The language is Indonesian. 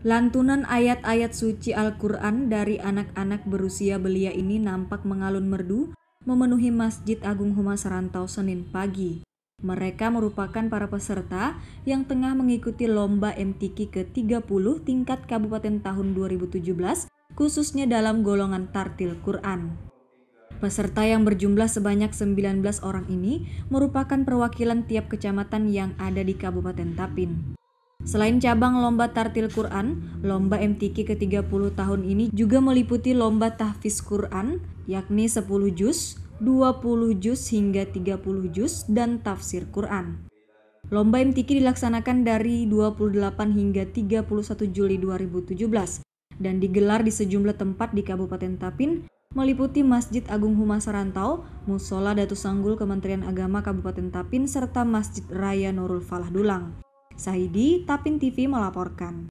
Lantunan ayat-ayat suci Al-Quran dari anak-anak berusia belia ini nampak mengalun merdu memenuhi Masjid Agung Humas Rantau Senin pagi. Mereka merupakan para peserta yang tengah mengikuti lomba MTQ ke-30 tingkat kabupaten tahun 2017 khususnya dalam golongan tartil Quran. Peserta yang berjumlah sebanyak 19 orang ini merupakan perwakilan tiap kecamatan yang ada di Kabupaten Tapin. Selain cabang lomba tartil Quran, lomba MTQ ke-30 tahun ini juga meliputi lomba tahfiz Quran, yakni 10 juz, 20 juz hingga 30 juz, dan tafsir Quran. Lomba MTQ dilaksanakan dari 28 hingga 31 Juli 2017 dan digelar di sejumlah tempat di Kabupaten Tapin, meliputi Masjid Agung Humas Sarantau, Musola Datu Sanggul Kementerian Agama Kabupaten Tapin, serta Masjid Raya Nurul Falah Dulang. Sahidi Tapin TV melaporkan.